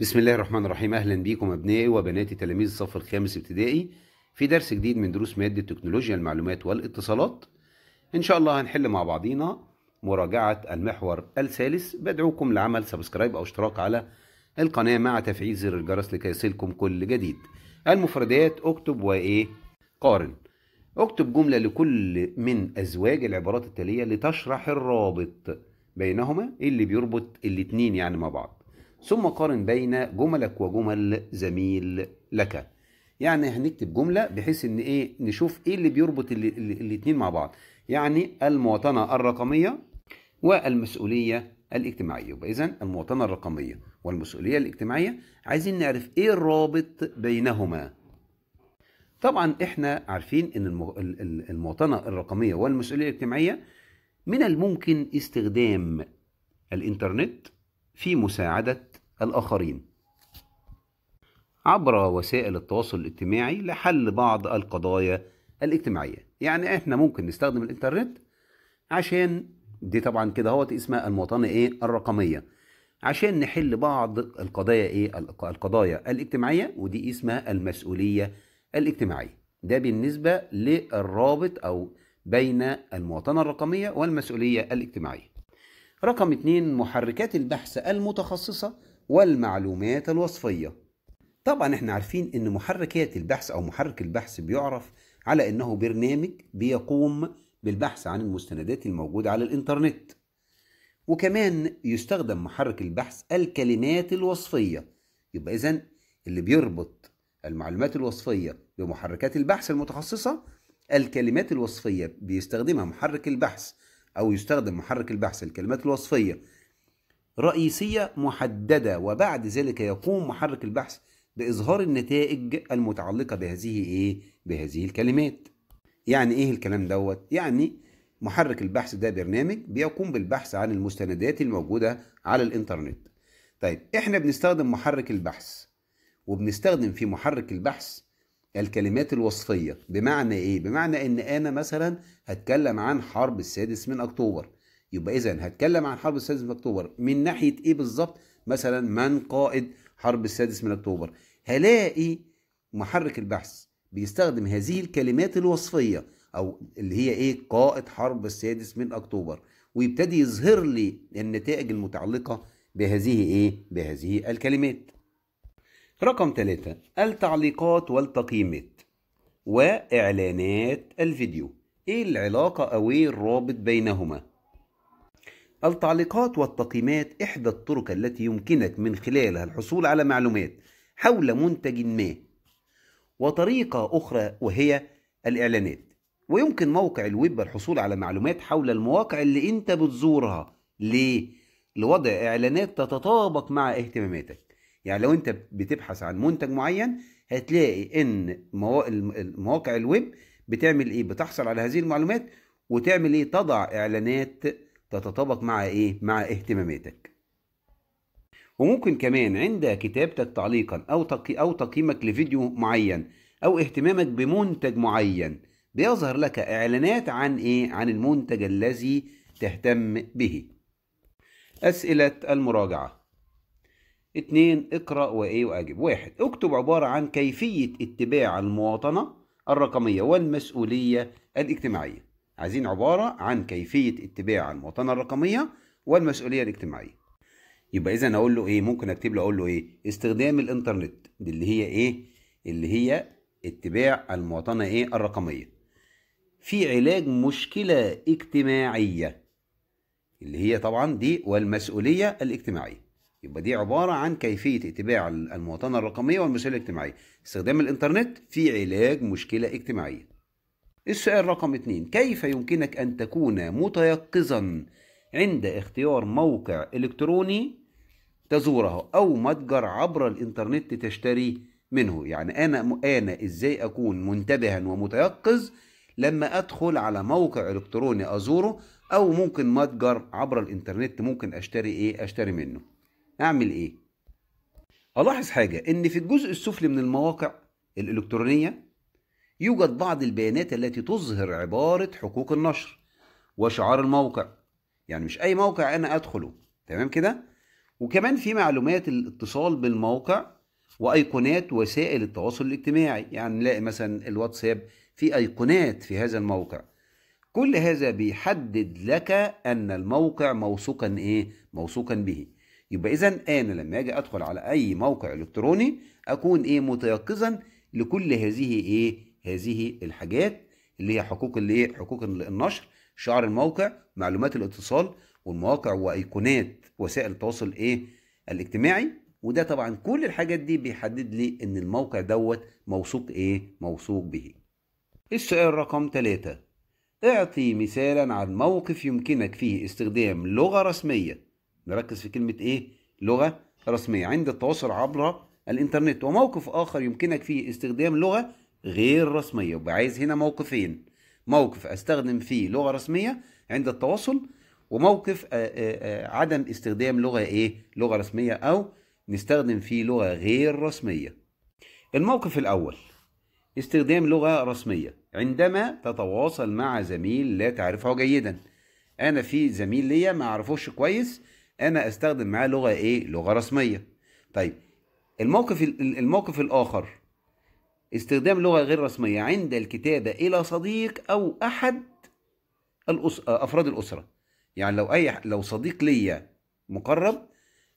بسم الله الرحمن الرحيم اهلا بيكم ابنائي وبناتي تلاميذ الصف الخامس ابتدائي في درس جديد من دروس ماده تكنولوجيا المعلومات والاتصالات ان شاء الله هنحل مع بعضينا مراجعه المحور الثالث بدعوكم لعمل سبسكرايب او اشتراك على القناه مع تفعيل زر الجرس لكي يصلكم كل جديد المفردات اكتب وايه قارن اكتب جمله لكل من ازواج العبارات التاليه لتشرح الرابط بينهما اللي بيربط الاتنين يعني مع بعض ثم قارن بين جملك وجمل زميل لك يعني هنكتب جمله بحيث ان ايه نشوف ايه اللي بيربط الاثنين مع بعض يعني المواطنه الرقميه والمسؤوليه الاجتماعيه يبقى اذا المواطنه الرقميه والمسؤوليه الاجتماعيه عايزين نعرف ايه الرابط بينهما طبعا احنا عارفين ان المواطنه الرقميه والمسؤوليه الاجتماعيه من الممكن استخدام الانترنت في مساعدة الآخرين عبر وسائل التواصل الاجتماعي لحل بعض القضايا الاجتماعية يعني احنا ممكن نستخدم الانترنت عشان دي طبعا كده هو اسمها المواطنة ايه الرقمية عشان نحل بعض القضايا ايه القضايا الاجتماعية ودي اسمها المسؤولية الاجتماعية ده بالنسبة للرابط او بين المواطنة الرقمية والمسؤولية الاجتماعية رقم اتنين محركات البحث المتخصصة والمعلومات الوصفية طبعا احنا عارفين ان محركات البحث او محرك البحث بيعرف على انه برنامج بيقوم بالبحث عن المستندات الموجودة على الانترنت وكمان يستخدم محرك البحث الكلمات الوصفية يبقى اذا اللي بيربط المعلومات الوصفية بمحركات البحث المتخصصة الكلمات الوصفية بيستخدمها محرك البحث أو يستخدم محرك البحث الكلمات الوصفية رئيسية محددة وبعد ذلك يقوم محرك البحث بإظهار النتائج المتعلقة بهذه إيه؟ بهذه الكلمات يعني إيه الكلام دوت؟ يعني محرك البحث ده برنامج بيقوم بالبحث عن المستندات الموجودة على الإنترنت طيب إحنا بنستخدم محرك البحث وبنستخدم في محرك البحث الكلمات الوصفيه بمعنى ايه بمعنى ان انا مثلا هتكلم عن حرب السادس من اكتوبر يبقى اذا هتكلم عن حرب السادس من اكتوبر من ناحيه ايه بالظبط مثلا من قائد حرب السادس من اكتوبر هلاقي محرك البحث بيستخدم هذه الكلمات الوصفيه او اللي هي ايه قائد حرب السادس من اكتوبر ويبتدي يظهر لي النتائج المتعلقه بهذه ايه بهذه الكلمات رقم ثلاثة التعليقات والتقييمات وإعلانات الفيديو إيه العلاقة أو إيه الرابط بينهما؟ التعليقات والتقييمات إحدى الطرق التي يمكنك من خلالها الحصول على معلومات حول منتج ما وطريقة أخرى وهي الإعلانات ويمكن موقع الويب الحصول على معلومات حول المواقع اللي أنت بتزورها ليه؟ لوضع إعلانات تتطابق مع اهتماماتك يعني لو انت بتبحث عن منتج معين هتلاقي ان مواقع الويب بتعمل ايه بتحصل على هذه المعلومات وتعمل ايه تضع اعلانات تتطابق مع ايه مع اهتماماتك وممكن كمان عند كتابتك تعليقا او تقي او تقييمك لفيديو معين او اهتمامك بمنتج معين بيظهر لك اعلانات عن ايه عن المنتج الذي تهتم به اسئله المراجعه اتنين اقرأ وإيه وأجب واحد اكتب عبارة عن كيفية اتباع المواطنة الرقمية والمسؤولية الاجتماعية عايزين عبارة عن كيفية اتباع المواطنة الرقمية والمسؤولية الاجتماعية يبقى إذا أقول له إيه ممكن أكتب له أقول له إيه استخدام الإنترنت دي اللي هي إيه اللي هي اتباع المواطنة إيه الرقمية في علاج مشكلة اجتماعية اللي هي طبعا دي والمسؤولية الاجتماعية يبقى دي عبارة عن كيفية اتباع المواطنة الرقمية والمسؤولية الاجتماعية استخدام الانترنت في علاج مشكلة اجتماعية السؤال رقم اتنين كيف يمكنك أن تكون متيقظا عند اختيار موقع إلكتروني تزوره أو متجر عبر الانترنت تشتري منه يعني أنا أنا إزاي أكون منتبها ومتيقظ لما أدخل على موقع إلكتروني أزوره أو ممكن متجر عبر الانترنت ممكن أشتري إيه أشتري منه اعمل ايه الاحظ حاجه ان في الجزء السفلي من المواقع الالكترونيه يوجد بعض البيانات التي تظهر عباره حقوق النشر وشعار الموقع يعني مش اي موقع انا ادخله تمام كده وكمان في معلومات الاتصال بالموقع وايقونات وسائل التواصل الاجتماعي يعني نلاقي مثلا الواتساب في ايقونات في هذا الموقع كل هذا بيحدد لك ان الموقع موثوقا ايه موثوقا به يبقى اذا انا لما اجي ادخل على اي موقع الكتروني اكون ايه متيقظا لكل هذه ايه هذه الحاجات اللي هي حقوق اللي ايه حقوق النشر شعار الموقع معلومات الاتصال والمواقع وايقونات وسائل التواصل ايه الاجتماعي وده طبعا كل الحاجات دي بيحدد لي ان الموقع دوت موثوق ايه موثوق به السؤال رقم ثلاثة اعطي مثالا عن موقف يمكنك فيه استخدام لغة رسمية نركز في كلمة إيه؟ لغة رسمية عند التواصل عبر الإنترنت وموقف آخر يمكنك فيه استخدام لغة غير رسمية يبقى عايز هنا موقفين موقف أستخدم فيه لغة رسمية عند التواصل وموقف آه، آه، آه، عدم استخدام لغة إيه؟ لغة رسمية أو نستخدم فيه لغة غير رسمية الموقف الأول استخدام لغة رسمية عندما تتواصل مع زميل لا تعرفه جيدا أنا في زميل ليا ما أعرفوش كويس انا استخدم معاه لغه ايه لغه رسميه طيب الموقف الموقف الاخر استخدام لغه غير رسميه عند الكتابه الى صديق او احد الأس... افراد الاسره يعني لو اي لو صديق ليا مقرب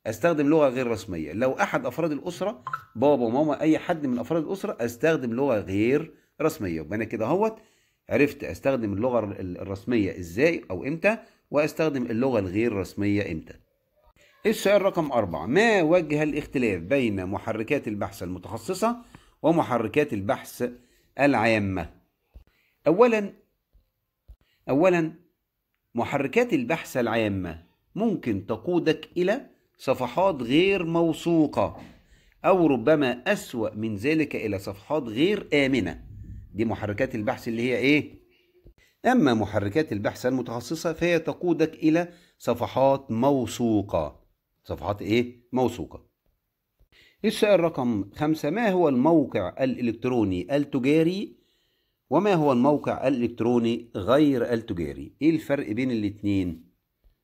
استخدم لغه غير رسميه لو احد افراد الاسره بابا وماما اي حد من افراد الاسره استخدم لغه غير رسميه يبقى انا كده اهوت عرفت استخدم اللغه الرسميه ازاي او امتى واستخدم اللغه الغير رسميه امتى السؤال رقم أربعة ما وجه الاختلاف بين محركات البحث المتخصصة ومحركات البحث العامة أولا أولا محركات البحث العامة ممكن تقودك إلى صفحات غير موثوقة أو ربما أسوأ من ذلك إلى صفحات غير آمنة دي محركات البحث اللي هي إيه؟ أما محركات البحث المتخصصة فهي تقودك إلى صفحات موثوقة صفحات ايه موثوقة السؤال رقم خمسة ما هو الموقع الإلكتروني التجاري وما هو الموقع الإلكتروني غير التجاري ايه الفرق بين الاتنين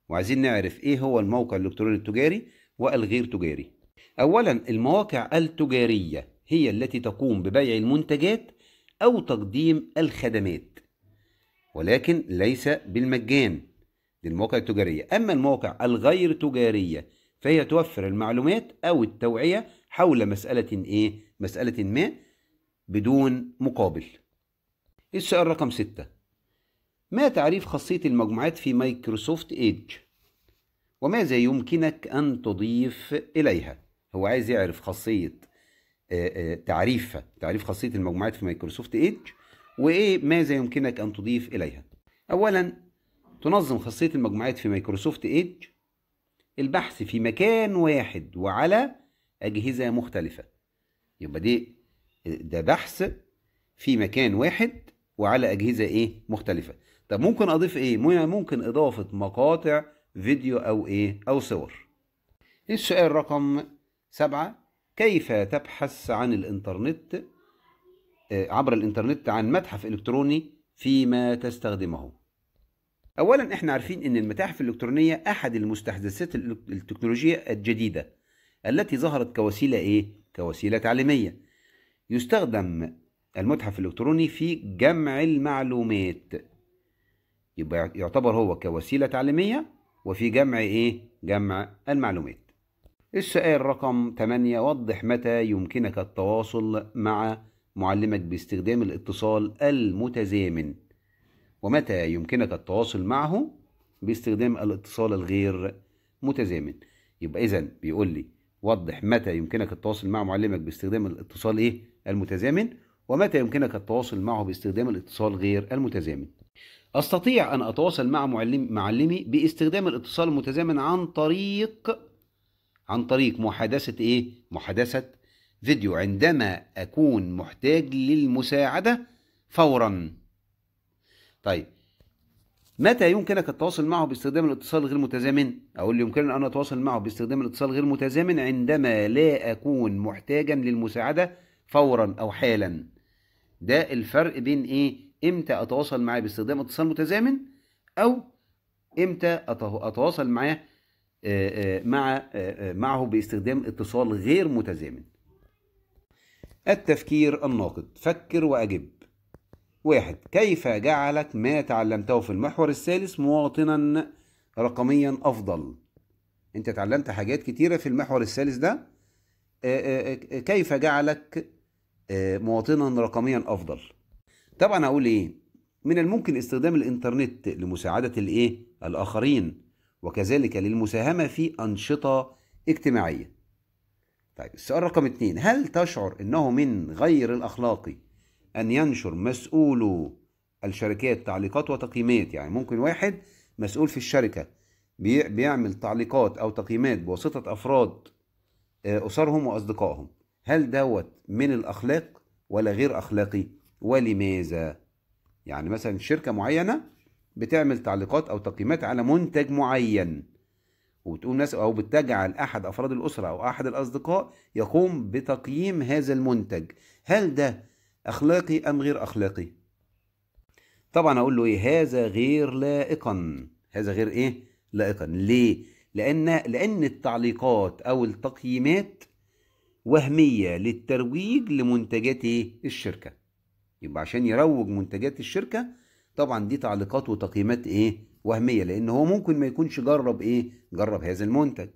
وعايزين نعرف ايه هو الموقع الإلكتروني التجاري والغير تجاري اولا المواقع التجارية هي التي تقوم ببيع المنتجات او تقديم الخدمات ولكن ليس بالمجان للمواقع التجارية أما المواقع الغير تجارية فهي توفر المعلومات أو التوعية حول مسألة إيه؟ مسألة ما بدون مقابل. السؤال رقم ستة ما تعريف خاصية المجموعات في مايكروسوفت إيدج؟ وماذا يمكنك أن تضيف إليها؟ هو عايز يعرف خاصية آه، آه، تعريفها، تعريف خاصية المجموعات في مايكروسوفت إيدج وإيه ماذا يمكنك أن تضيف إليها؟ أولاً تنظم خاصية المجموعات في مايكروسوفت إيدج البحث في مكان واحد وعلى أجهزة مختلفة يبقى دي ده بحث في مكان واحد وعلى أجهزة إيه مختلفة طب ممكن أضيف إيه ممكن إضافة مقاطع فيديو أو إيه أو صور السؤال رقم سبعة كيف تبحث عن الإنترنت آه، عبر الإنترنت عن متحف إلكتروني فيما تستخدمه اولا احنا عارفين ان المتاحف الالكترونيه احد المستحدثات التكنولوجيه الجديده التي ظهرت كوسيله ايه كوسيله تعليميه يستخدم المتحف الالكتروني في جمع المعلومات يبقى يعتبر هو كوسيله تعليميه وفي جمع ايه جمع المعلومات السؤال رقم 8 وضح متى يمكنك التواصل مع معلمك باستخدام الاتصال المتزامن ومتى يمكنك التواصل معه باستخدام الاتصال الغير متزامن يبقى اذا بيقول لي وضح متى يمكنك التواصل مع معلمك باستخدام الاتصال ايه المتزامن ومتى يمكنك التواصل معه باستخدام الاتصال غير المتزامن استطيع ان اتواصل مع معلم معلمي باستخدام الاتصال المتزامن عن طريق عن طريق محادثه ايه محادثه فيديو عندما اكون محتاج للمساعده فورا طيب متى يمكنك التواصل معه باستخدام الاتصال غير متزامن؟ أقول يمكنني أن أتواصل معه باستخدام الاتصال غير متزامن عندما لا أكون محتاجا للمساعدة فورا أو حالا. ده الفرق بين إيه؟ إمتى أتواصل معاه باستخدام اتصال متزامن أو إمتى أتواصل معاه مع معه باستخدام اتصال غير متزامن. التفكير الناقد، فكر وأجب. واحد كيف جعلك ما تعلمته في المحور الثالث مواطنا رقميا أفضل أنت تعلمت حاجات كتيرة في المحور الثالث ده آه، آه، آه، كيف جعلك مواطنا رقميا أفضل طبعا أقول إيه من الممكن استخدام الإنترنت لمساعدة الإيه الآخرين وكذلك للمساهمة في أنشطة اجتماعية طيب السؤال رقم اتنين هل تشعر أنه من غير الأخلاقي أن ينشر مسؤول الشركات تعليقات وتقييمات يعني ممكن واحد مسؤول في الشركة بيعمل تعليقات أو تقييمات بواسطة أفراد آه، أسرهم وأصدقائهم هل دوت من الأخلاق ولا غير أخلاقي ولماذا يعني مثلا شركة معينة بتعمل تعليقات أو تقييمات على منتج معين وبتقول ناس او بتجعل احد افراد الاسره او احد الاصدقاء يقوم بتقييم هذا المنتج هل ده أخلاقي أم غير أخلاقي طبعا أقول له إيه هذا غير لائقا هذا غير إيه لائقا ليه لأن لأن التعليقات أو التقييمات وهمية للترويج لمنتجات إيه الشركة يبقى عشان يروج منتجات الشركة طبعا دي تعليقات وتقييمات إيه وهمية لأن هو ممكن ما يكونش جرب إيه جرب هذا المنتج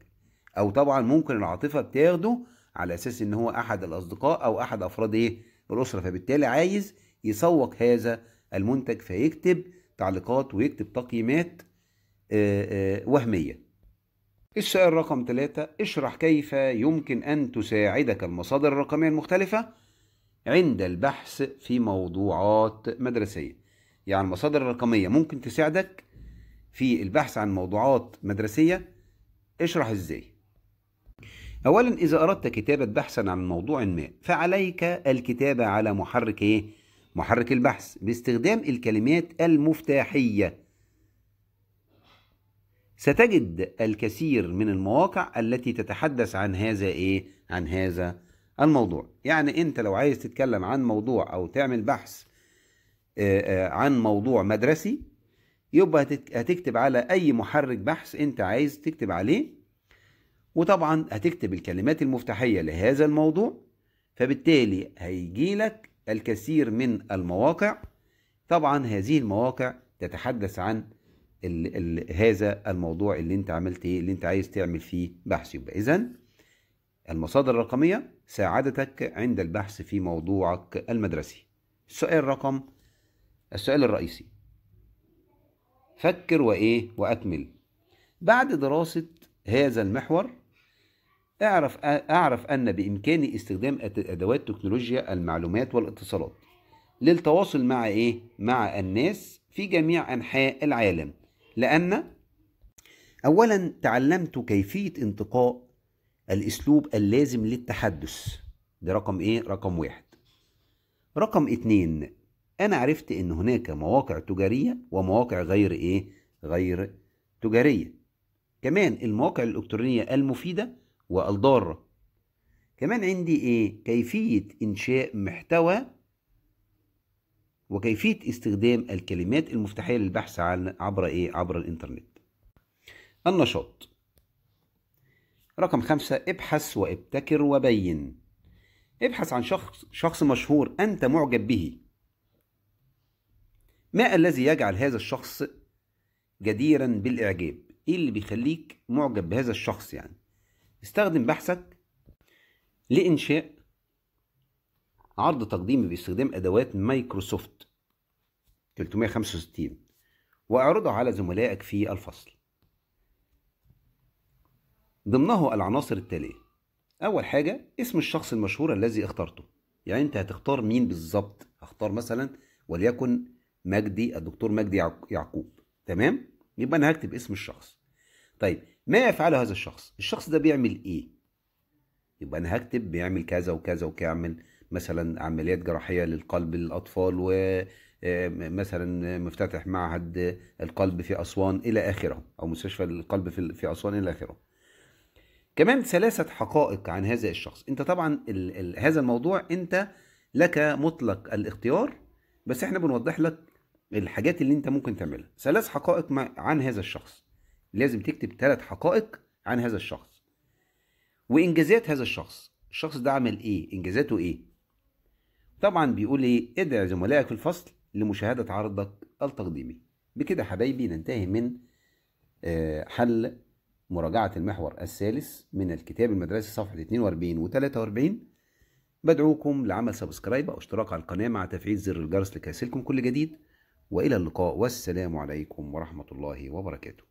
أو طبعا ممكن العاطفة بتاخده على أساس إن هو أحد الأصدقاء أو أحد أفراد إيه الاسره فبالتالي عايز يسوق هذا المنتج فيكتب تعليقات ويكتب تقييمات آه، آه، وهمية السؤال رقم ثلاثة اشرح كيف يمكن أن تساعدك المصادر الرقمية المختلفة عند البحث في موضوعات مدرسية يعني المصادر الرقمية ممكن تساعدك في البحث عن موضوعات مدرسية اشرح ازاي أولا إذا أردت كتابة بحثا عن موضوع ما فعليك الكتابة على محرك إيه؟ محرك البحث باستخدام الكلمات المفتاحية ستجد الكثير من المواقع التي تتحدث عن هذا إيه؟ عن هذا الموضوع يعني أنت لو عايز تتكلم عن موضوع أو تعمل بحث آه، آه، عن موضوع مدرسي يبقى هتكتب على أي محرك بحث أنت عايز تكتب عليه وطبعا هتكتب الكلمات المفتاحية لهذا الموضوع فبالتالي هيجي لك الكثير من المواقع طبعا هذه المواقع تتحدث عن الـ الـ هذا الموضوع اللي انت عملت ايه اللي انت عايز تعمل فيه بحث يبقى اذا المصادر الرقميه ساعدتك عند البحث في موضوعك المدرسي السؤال رقم السؤال الرئيسي فكر وايه واكمل بعد دراسه هذا المحور اعرف اعرف ان بامكاني استخدام ادوات تكنولوجيا المعلومات والاتصالات للتواصل مع ايه مع الناس في جميع انحاء العالم لان اولا تعلمت كيفيه انتقاء الاسلوب اللازم للتحدث ده رقم ايه رقم واحد رقم اتنين انا عرفت ان هناك مواقع تجاريه ومواقع غير ايه غير تجاريه كمان المواقع الالكترونيه المفيده والضارة كمان عندي ايه كيفية انشاء محتوى وكيفية استخدام الكلمات المفتاحية للبحث عن عبر ايه عبر الانترنت النشاط رقم خمسة ابحث وابتكر وبين ابحث عن شخص شخص مشهور أنت معجب به ما الذي يجعل هذا الشخص جديرا بالإعجاب؟ إيه اللي بيخليك معجب بهذا الشخص يعني؟ استخدم بحثك لإنشاء عرض تقديمي باستخدام أدوات مايكروسوفت 365 واعرضه على زملائك في الفصل ضمنه العناصر التالية أول حاجة اسم الشخص المشهور الذي اخترته يعني أنت هتختار مين بالظبط اختار مثلا وليكن مجدي الدكتور مجدي يعقوب تمام يبقى أنا هكتب اسم الشخص طيب ما يفعله هذا الشخص الشخص ده بيعمل ايه يبقى انا هكتب بيعمل كذا وكذا وكيعمل مثلا عمليات جراحيه للقلب للاطفال ومثلا آه، مفتتح معهد القلب في اسوان الى اخره او مستشفى القلب في اسوان الى اخره كمان ثلاثة حقائق عن هذا الشخص انت طبعا ال ال هذا الموضوع انت لك مطلق الاختيار بس احنا بنوضح لك الحاجات اللي انت ممكن تعملها ثلاث حقائق عن هذا الشخص لازم تكتب ثلاث حقائق عن هذا الشخص وانجازات هذا الشخص الشخص ده عمل ايه انجازاته ايه طبعا بيقول ايه ادعي زملائك في الفصل لمشاهده عرضك التقديمي بكده حبايبي ننتهي من آه، حل مراجعة المحور الثالث من الكتاب المدرسي صفحة 42 و 43 بدعوكم لعمل سبسكرايب أو اشتراك على القناة مع تفعيل زر الجرس لكي يصلكم كل جديد وإلى اللقاء والسلام عليكم ورحمة الله وبركاته